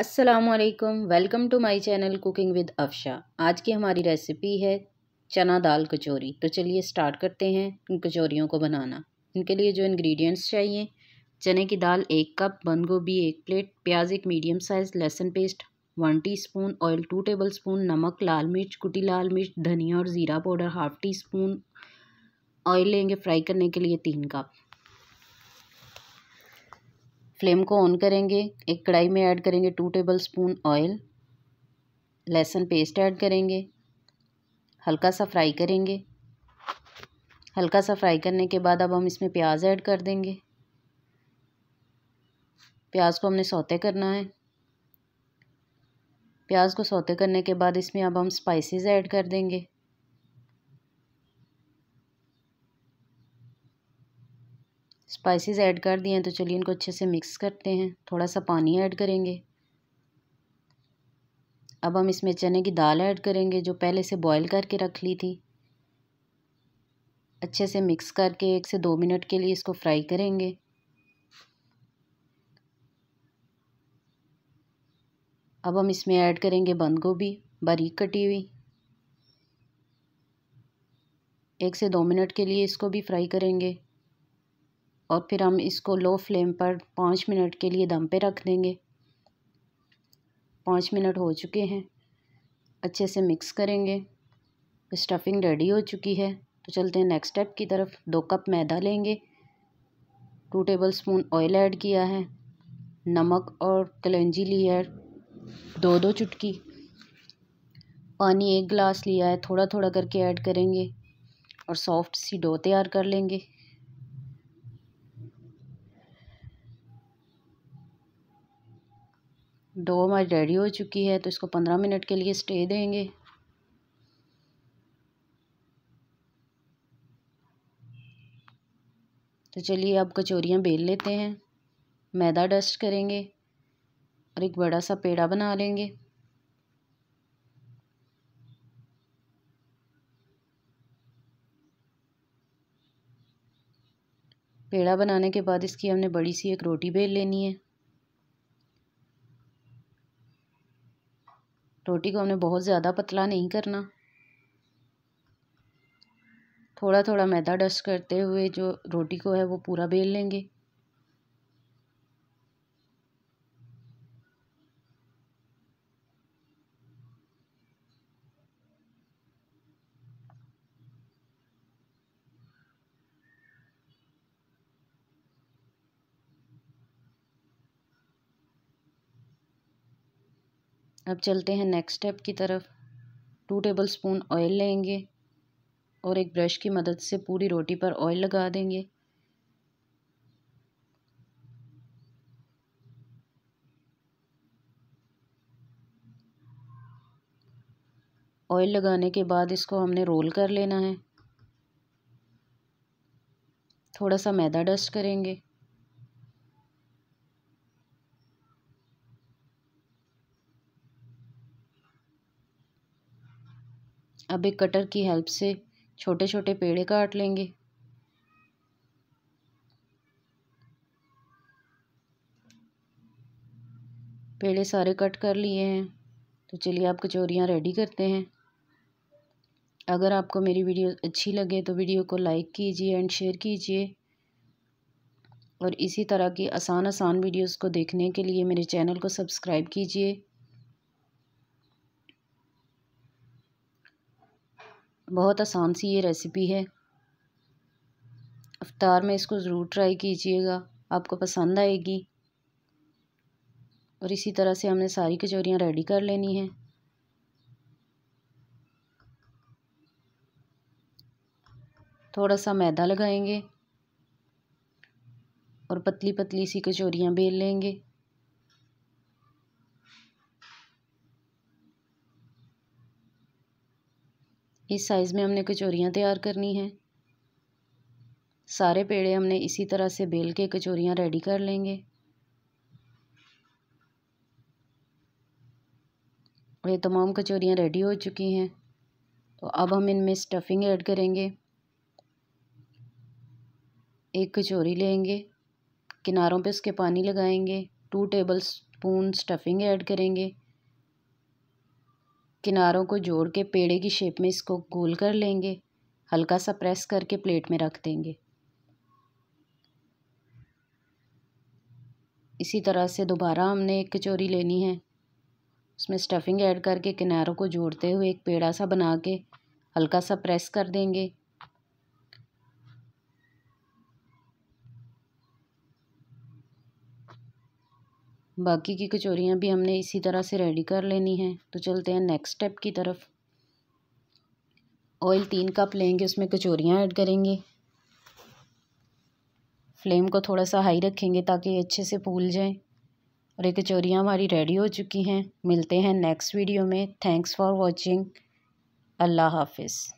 असलकम welcome to my channel cooking with Afsha आज की हमारी रेसिपी है चना दाल कचौरी तो चलिए स्टार्ट करते हैं इन कचौरियों को बनाना इनके लिए जो इंग्रेडिएंट्स चाहिए चने की दाल एक कप बंद गोभी एक प्लेट प्याज एक मीडियम साइज़ लहसुन paste one teaspoon oil two tablespoon नमक लाल मिर्च कुटी लाल मिर्च धनिया और ज़ीरा powder half teaspoon oil लेंगे फ्राई करने के लिए तीन कप फ्लेम को ऑन करेंगे एक कढ़ाई में ऐड करेंगे टू टेबल स्पून ऑयल लहसुन पेस्ट ऐड करेंगे हल्का सा फ्राई करेंगे हल्का सा फ्राई करने के बाद अब हम इसमें प्याज ऐड कर देंगे प्याज को हमने सौते करना है प्याज को सौते करने के बाद इसमें अब हम स्पाइसेस ऐड कर देंगे स्पाइसेस ऐड कर दिए हैं तो चलिए इनको अच्छे से मिक्स करते हैं थोड़ा सा पानी ऐड करेंगे अब हम इसमें चने की दाल ऐड करेंगे जो पहले से बॉईल करके रख ली थी अच्छे से मिक्स करके एक से दो मिनट के लिए इसको फ्राई करेंगे अब हम इसमें ऐड करेंगे बंद गोभी बारीक कटी हुई एक से दो मिनट के लिए इसको भी फ्राई करेंगे और फिर हम इसको लो फ्लेम पर पाँच मिनट के लिए दम पे रख देंगे पाँच मिनट हो चुके हैं अच्छे से मिक्स करेंगे स्टफिंग रेडी हो चुकी है तो चलते हैं नेक्स्ट स्टेप की तरफ दो कप मैदा लेंगे two tablespoon oil add किया है नमक और कलेंजी ली है दो दो चुटकी पानी एक गिलास लिया है थोड़ा थोड़ा करके ऐड करेंगे और सॉफ्ट सी डो तैयार कर लेंगे डो हमारी रेडी हो चुकी है तो इसको पंद्रह मिनट के लिए स्टे देंगे तो चलिए अब कचौरियाँ बेल लेते हैं मैदा डस्ट करेंगे और एक बड़ा सा पेड़ा बना लेंगे पेड़ा बनाने के बाद इसकी हमने बड़ी सी एक रोटी बेल लेनी है रोटी को हमने बहुत ज़्यादा पतला नहीं करना थोड़ा थोड़ा मैदा डस्ट करते हुए जो रोटी को है वो पूरा बेल लेंगे अब चलते हैं नेक्स्ट स्टेप की तरफ टू टेबल स्पून ऑयल लेंगे और एक ब्रश की मदद से पूरी रोटी पर ऑयल लगा देंगे ऑयल लगाने के बाद इसको हमने रोल कर लेना है थोड़ा सा मैदा डस्ट करेंगे अब एक कटर की हेल्प से छोटे छोटे पेड़े काट लेंगे पेड़े सारे कट कर लिए हैं तो चलिए आप कचौरियाँ रेडी करते हैं अगर आपको मेरी वीडियो अच्छी लगे तो वीडियो को लाइक कीजिए एंड शेयर कीजिए और इसी तरह की आसान आसान वीडियोस को देखने के लिए मेरे चैनल को सब्सक्राइब कीजिए बहुत आसान सी ये रेसिपी है अफ्तार में इसको ज़रूर ट्राई कीजिएगा आपको पसंद आएगी और इसी तरह से हमने सारी कचौरियाँ रेडी कर लेनी हैं थोड़ा सा मैदा लगाएंगे और पतली पतली सी कचौरियाँ बेल लेंगे इस साइज़ में हमने कचौरियाँ तैयार करनी हैं सारे पेड़े हमने इसी तरह से बेल के कचौरियाँ रेडी कर लेंगे ये तमाम कचौरियाँ रेडी हो चुकी हैं तो अब हम इनमें स्टफिंग ऐड करेंगे एक कचौरी लेंगे किनारों पे उसके पानी लगाएंगे two tablespoon stuffing add करेंगे किनारों को जोड़ के पेड़े की शेप में इसको गोल कर लेंगे हल्का सा प्रेस करके प्लेट में रख देंगे इसी तरह से दोबारा हमने एक कचौरी लेनी है उसमें स्टफिंग ऐड करके किनारों को जोड़ते हुए एक पेड़ा सा बना के हल्का सा प्रेस कर देंगे बाकी की कचौरियाँ भी हमने इसी तरह से रेडी कर लेनी है तो चलते हैं नेक्स्ट स्टेप की तरफ ऑयल तीन कप लेंगे उसमें कचौरियाँ ऐड करेंगे फ्लेम को थोड़ा सा हाई रखेंगे ताकि अच्छे से फूल जाए और ये कचौरियाँ हमारी रेडी हो चुकी हैं मिलते हैं नेक्स्ट वीडियो में थैंक्स फॉर वॉचिंग अल्लाह हाफिज़